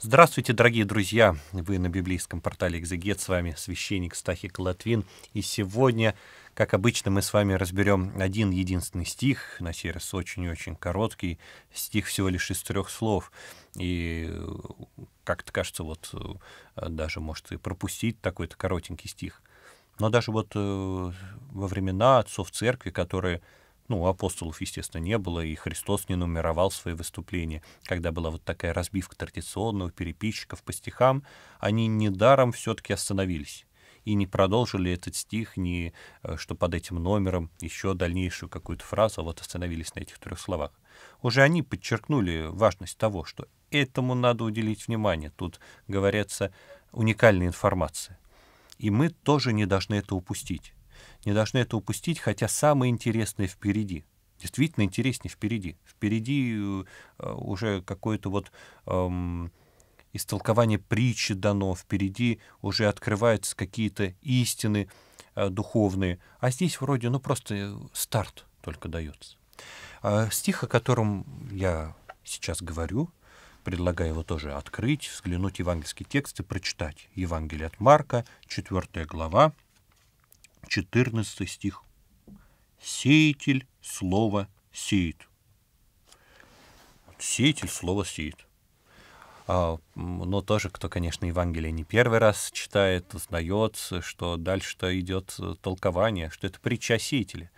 Здравствуйте, дорогие друзья! Вы на библейском портале «Экзегет», с вами священник Стахик Латвин. И сегодня, как обычно, мы с вами разберем один единственный стих, на сей раз очень-очень короткий, стих всего лишь из трех слов. И как-то кажется, вот э, даже, может, и пропустить такой-то коротенький стих. Но даже вот э, во времена отцов церкви, которые ну, апостолов, естественно, не было, и Христос не нумеровал свои выступления. Когда была вот такая разбивка традиционного переписчиков по стихам, они недаром все-таки остановились и не продолжили этот стих, не э, что под этим номером еще дальнейшую какую-то фразу, а вот остановились на этих трех словах. Уже они подчеркнули важность того, что этому надо уделить внимание. Тут, говорятся, уникальная информация. И мы тоже не должны это упустить не должны это упустить, хотя самое интересное впереди. Действительно интереснее впереди. Впереди э, э, уже какое-то вот эм, истолкование притчи дано, впереди уже открываются какие-то истины э, духовные. А здесь вроде, ну, просто э, старт только дается. Э, а стих, о котором я сейчас говорю, предлагаю его тоже открыть, взглянуть евангельский текст и прочитать. Евангелие от Марка, 4 глава, 14 стих. Сеятель слово сеет. Сеятель слово сеет. А, но тоже, кто, конечно, Евангелие не первый раз читает, узнает, что дальше-то идет э, толкование, что это притча о сеятеле.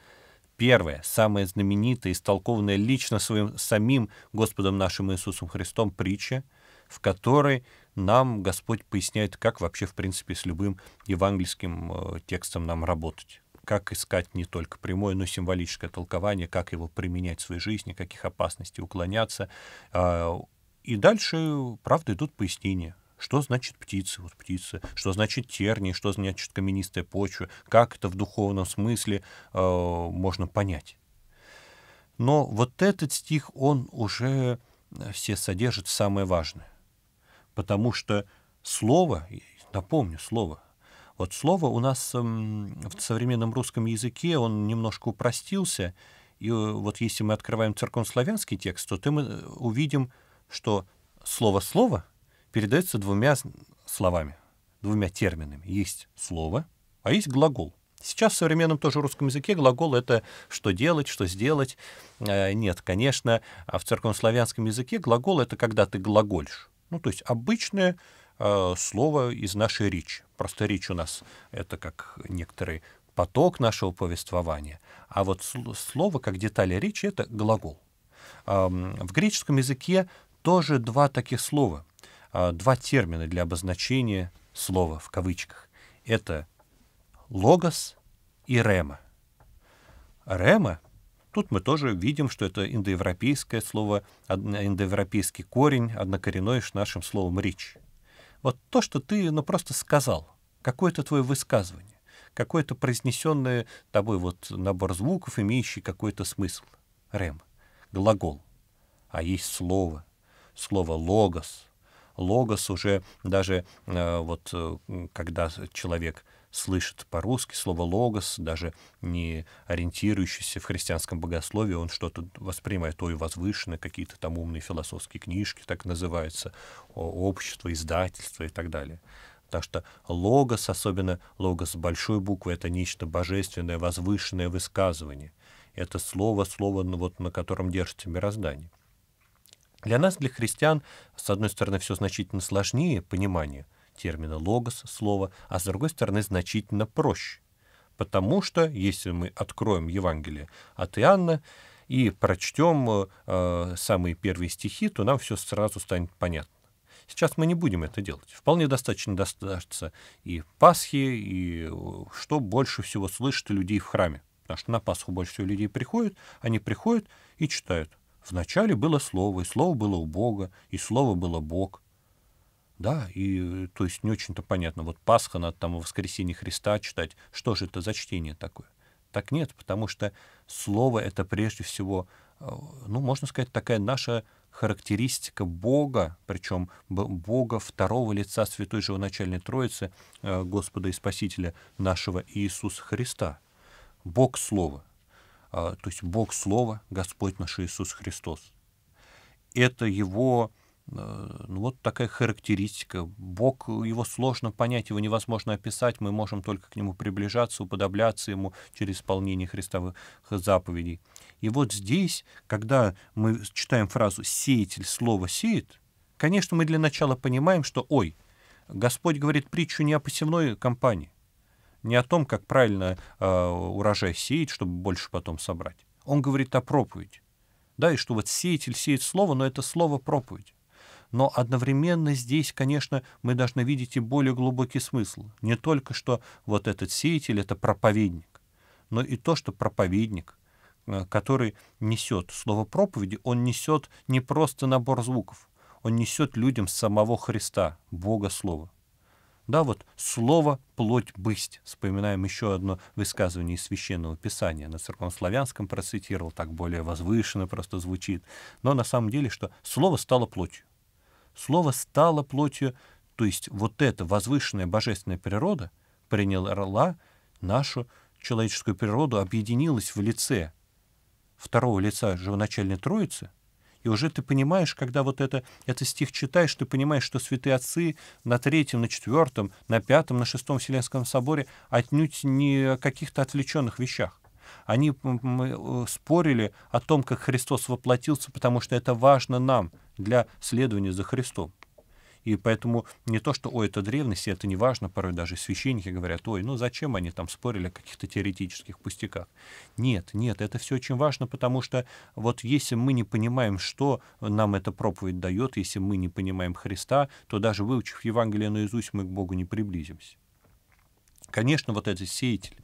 Первое, самое знаменитое, истолкованное лично своим самим Господом нашим Иисусом Христом притча, в которой нам Господь поясняет, как вообще, в принципе, с любым евангельским э, текстом нам работать как искать не только прямое, но и символическое толкование, как его применять в своей жизни, каких опасностей уклоняться. А, и дальше, правда, идут пояснения. Что значит птицы, вот птицы, что значит тернии, что значит каменистая почва, как это в духовном смысле э, можно понять. Но вот этот стих, он уже э, все содержит самое важное потому что слово, напомню, слово, вот слово у нас эм, в современном русском языке, он немножко упростился, и э, вот если мы открываем церковнославянский текст, то ты мы э, увидим, что слово-слово передается двумя словами, двумя терминами. Есть слово, а есть глагол. Сейчас в современном тоже русском языке глагол — это «что делать», «что сделать». Э, нет, конечно, А в церковнославянском языке глагол — это когда ты глагольшь. Ну, то есть обычное а, слово из нашей речи. Просто речь у нас это как некоторый поток нашего повествования. А вот слово как деталь речи — это глагол. в греческом языке тоже два таких слова, а, два термина для обозначения слова в кавычках. Это логос и рема. Рема Тут мы тоже видим, что это индоевропейское слово, индоевропейский корень, однокоренной с нашим словом «речь». Вот то, что ты ну, просто сказал, какое-то твое высказывание, какое-то произнесенное тобой вот набор звуков, имеющий какой-то смысл. Рем, глагол. А есть слово, слово «логос». Логос уже даже э, вот э, когда человек — слышит по-русски слово «логос», даже не ориентирующийся в христианском богословии, он что-то воспринимает, то и возвышенное, какие-то там умные философские книжки, так называются, общество, издательство и так далее. Так что логос, особенно логос большой буквы, это нечто божественное, возвышенное высказывание. Это слово, слово, ну, вот, на котором держится мироздание. Для нас, для христиан, с одной стороны, все значительно сложнее понимание – термина «логос» слово, а с другой стороны значительно проще. Потому что, если мы откроем Евангелие от Иоанна и прочтем э, самые первые стихи, то нам все сразу станет понятно. Сейчас мы не будем это делать. Вполне достаточно достаться и Пасхи, и что больше всего слышит людей в храме. Потому что на Пасху больше всего людей приходят, они приходят и читают. Вначале было Слово, и Слово было у Бога, и Слово было Бог. Да, и то есть не очень-то понятно. Вот Пасха, надо там о воскресенье Христа читать. Что же это за чтение такое? Так нет, потому что слово — это прежде всего, э, ну, можно сказать, такая наша характеристика Бога, причем Бога второго лица Святой Живоначальной Троицы, э, Господа и Спасителя нашего Иисуса Христа. Бог Слова. А, то есть Бог Слова, Господь наш Иисус Христос. Это Его Э, ну, вот такая характеристика. Бог, его сложно понять, его невозможно описать, мы можем только к нему приближаться, уподобляться ему через исполнение Христовых заповедей. И вот здесь, когда мы читаем фразу «сеятель слово сеет», конечно, мы для начала понимаем, что «ой, Господь говорит притчу не о посевной компании, не о том, как правильно э, урожай сеять, чтобы больше потом собрать. Он говорит о проповеди. Да, и что вот сеятель сеет слово, но это слово проповедь но одновременно здесь, конечно, мы должны видеть и более глубокий смысл. Не только, что вот этот сеятель — это проповедник, но и то, что проповедник, э, который несет слово проповеди, он несет не просто набор звуков, он несет людям самого Христа, Бога Слова. Да, вот слово «плоть бысть». Вспоминаем еще одно высказывание из Священного Писания. На церковнославянском процитировал, так более возвышенно просто звучит. Но на самом деле, что слово стало плотью. Слово стало плотью, то есть вот эта возвышенная божественная природа приняла нашу человеческую природу, объединилась в лице второго лица живоначальной Троицы, и уже ты понимаешь, когда вот это, этот стих читаешь, ты понимаешь, что святые отцы на третьем, на четвертом, на пятом, на шестом Вселенском соборе отнюдь не о каких-то отвлеченных вещах. Они э, спорили о том, как Христос воплотился, потому что это важно нам, для следования за Христом. И поэтому не то, что «Ой, это древность, это не важно», порой даже священники говорят «Ой, ну зачем они там спорили о каких-то теоретических пустяках?» Нет, нет, это все очень важно, потому что вот если мы не понимаем, что нам эта проповедь дает, если мы не понимаем Христа, то даже выучив Евангелие наизусть, мы к Богу не приблизимся. Конечно, вот этот сеятель,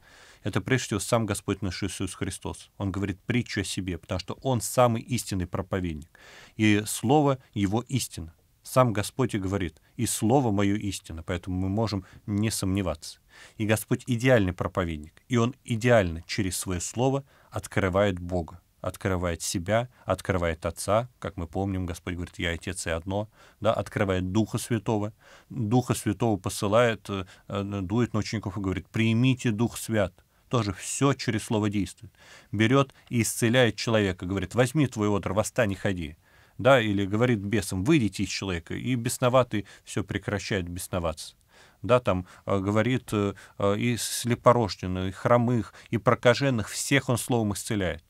это прежде всего сам Господь наш Иисус Христос. Он говорит притчу о себе, потому что Он самый истинный проповедник. И Слово Его истина. Сам Господь и говорит, и Слово Мое истина, поэтому мы можем не сомневаться. И Господь идеальный проповедник, и Он идеально через Свое Слово открывает Бога открывает себя, открывает Отца, как мы помним, Господь говорит, я Отец и одно, да, открывает Духа Святого, Духа Святого посылает, э, э, дует на учеников и говорит, примите Дух Свят, тоже все через слово действует. Берет и исцеляет человека, говорит, возьми твой отр, восстань и ходи. Да, или говорит бесам, выйдите из человека, и бесноватый все прекращает бесноваться да, там э, говорит э, э, и слепорожденных, и хромых, и прокаженных, всех он словом исцеляет.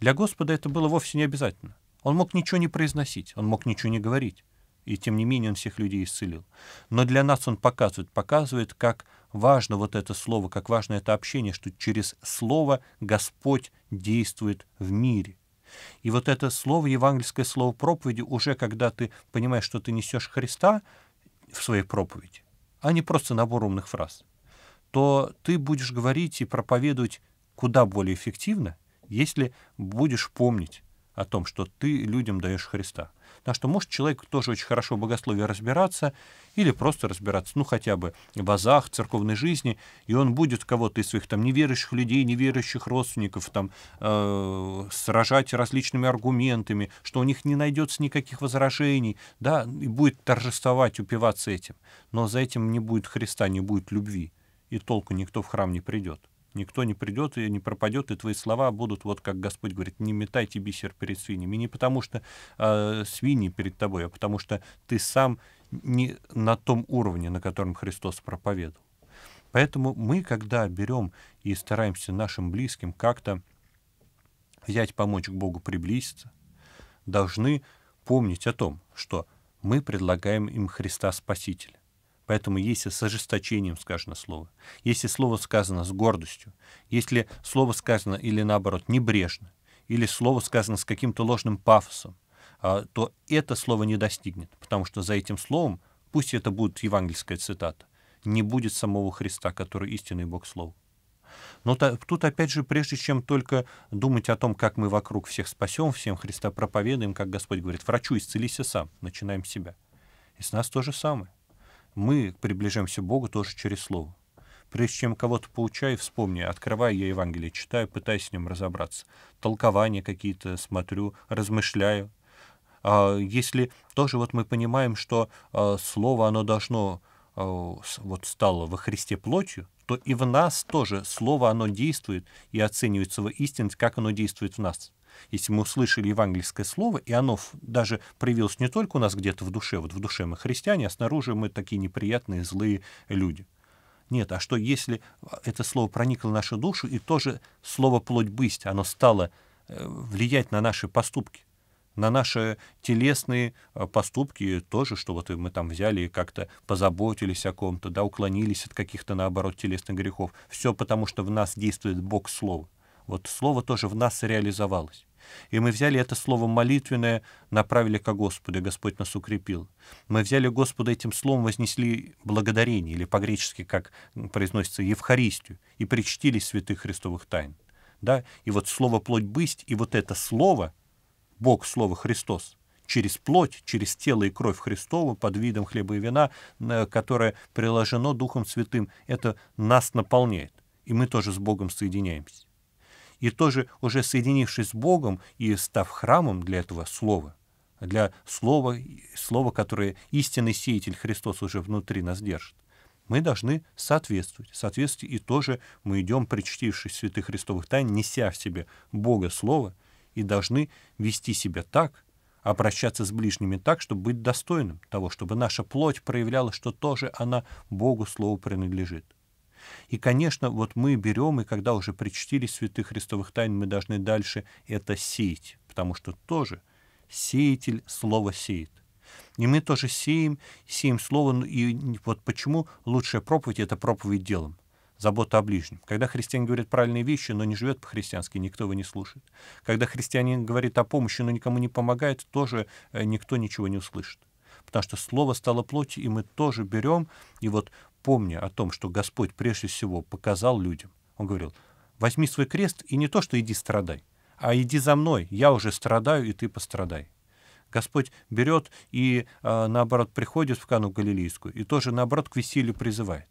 Для Господа это было вовсе не обязательно. Он мог ничего не произносить, он мог ничего не говорить. И тем не менее он всех людей исцелил. Но для нас он показывает, показывает, как важно вот это слово, как важно это общение, что через слово Господь действует в мире. И вот это слово, евангельское слово проповеди, уже когда ты понимаешь, что ты несешь Христа в своей проповеди, а не просто набор умных фраз, то ты будешь говорить и проповедовать куда более эффективно, если будешь помнить о том, что ты людям даешь Христа. Потому что может человек тоже очень хорошо в богословии разбираться или просто разбираться, ну, хотя бы в азах, церковной жизни, и он будет кого-то из своих там неверующих людей, неверующих родственников там э, сражать различными аргументами, что у них не найдется никаких возражений, да, и будет торжествовать, упиваться этим. Но за этим не будет Христа, не будет любви, и толку никто в храм не придет. Никто не придет и не пропадет, и твои слова будут, вот как Господь говорит, не метайте бисер перед свиньями. И не потому что э, свиньи перед тобой, а потому что ты сам не на том уровне, на котором Христос проповедовал. Поэтому мы, когда берем и стараемся нашим близким как-то взять, помочь к Богу приблизиться, должны помнить о том, что мы предлагаем им Христа Спасителя. Поэтому если с ожесточением сказано слово, если слово сказано с гордостью, если слово сказано или наоборот небрежно, или слово сказано с каким-то ложным пафосом, а, то это слово не достигнет, потому что за этим словом, пусть это будет евангельская цитата, не будет самого Христа, который истинный Бог слов. Но тут, опять же, прежде чем только думать о том, как мы вокруг всех спасем, всем Христа проповедуем, как Господь говорит, врачу исцелися сам, начинаем с себя. И с нас то же самое. Мы приближаемся к Богу тоже через Слово. Прежде чем кого-то получаю, вспомни, открываю я Евангелие, читаю, пытаюсь с ним разобраться. Толкования какие-то смотрю, размышляю. А, если тоже вот мы понимаем, что а, Слово, оно должно а, вот стало во Христе плотью, то и в нас тоже Слово, оно действует и оценивается его истинность, как оно действует в нас. Если мы услышали евангельское слово, и оно даже проявилось не только у нас где-то в душе, вот в душе мы христиане, а снаружи мы такие неприятные, злые люди. Нет, а что если а, это слово проникло в нашу душу, и тоже слово плоть бысть, оно стало э, влиять на наши поступки? на наши телесные э, поступки тоже, что вот мы там взяли и как-то позаботились о ком-то, да, уклонились от каких-то, наоборот, телесных грехов. Все потому, что в нас действует Бог Слово. Вот слово тоже в нас реализовалось. И мы взяли это слово молитвенное, направили ко Господу, и Господь нас укрепил. Мы взяли Господа этим словом, вознесли благодарение, или по-гречески, как произносится, Евхаристию, и причтили святых христовых тайн. Да? И вот слово «плоть бысть», и вот это слово, Бог, слово Христос, через плоть, через тело и кровь Христова под видом хлеба и вина, которое приложено Духом Святым, это нас наполняет. И мы тоже с Богом соединяемся и тоже уже соединившись с Богом и став храмом для этого слова, для слова, слова, которое истинный сеятель Христос уже внутри нас держит, мы должны соответствовать. Соответствие и тоже мы идем, причтившись святых христовых тайн, неся в себе Бога Слово, и должны вести себя так, обращаться с ближними так, чтобы быть достойным того, чтобы наша плоть проявляла, что тоже она Богу Слову принадлежит. И, конечно, вот мы берем, и когда уже причтили святых христовых тайн, мы должны дальше это сеять, потому что тоже сеятель слово сеет. И мы тоже сеем, сеем слово, ну, и вот почему лучшая проповедь — это проповедь делом забота о ближнем. Когда христианин говорит правильные вещи, но не живет по-христиански, никто его не слушает. Когда христианин говорит о помощи, но никому не помогает, тоже э, никто ничего не услышит. Потому что слово стало плотью, и мы тоже берем, и вот помня о том, что Господь прежде всего показал людям, Он говорил, возьми свой крест и не то, что иди страдай, а иди за мной, я уже страдаю, и ты пострадай. Господь берет и, а, наоборот, приходит в Кану Галилейскую и тоже, наоборот, к веселью призывает.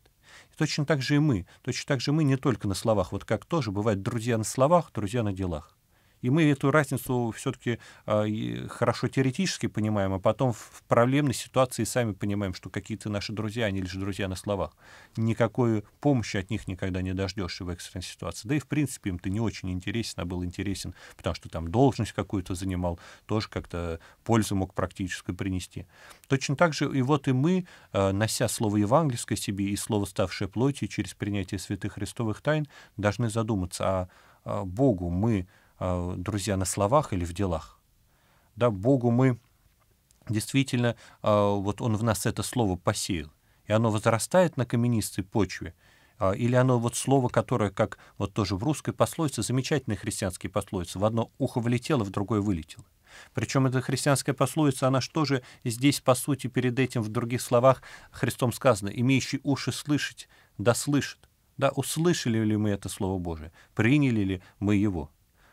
И точно так же и мы, точно так же мы не только на словах, вот как тоже бывает друзья на словах, друзья на делах. И мы эту разницу все-таки э, а, хорошо теоретически понимаем, а потом в проблемной ситуации сами понимаем, что какие-то наши друзья, они лишь друзья на словах. Никакой помощи от них никогда не дождешься в экстренной ситуации. Да и, в принципе, им ты не очень интересен, а был интересен, потому что там должность какую-то занимал, тоже как-то пользу мог практически принести. Точно так же и вот и мы, э, нося слово евангельское себе и слово, ставшее плотью через принятие святых христовых тайн, должны задуматься, а, а Богу мы Э, друзья, на словах или в делах. Да, Богу мы действительно, э, вот Он в нас это слово посеял, и оно возрастает на каменистой почве, э, или оно вот слово, которое, как вот тоже в русской пословице, замечательная христианские пословицы, в одно ухо влетело, в другое вылетело. Причем эта христианская пословица, она что же здесь, по сути, перед этим, в других словах, Христом сказано, имеющий уши слышать, да слышит. Да, услышали ли мы это Слово Божие, приняли ли мы его?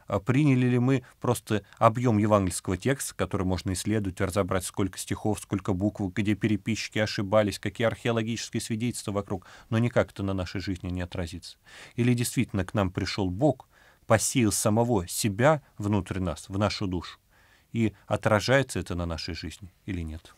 А приняли ли мы просто объем евангельского текста, который можно исследовать, разобрать, сколько стихов, сколько букв, где переписчики ошибались, какие археологические свидетельства вокруг, но никак это на нашей жизни не отразится. Или действительно к нам пришел Бог, посеял самого себя внутрь нас, в нашу душу, и отражается это на нашей жизни или нет.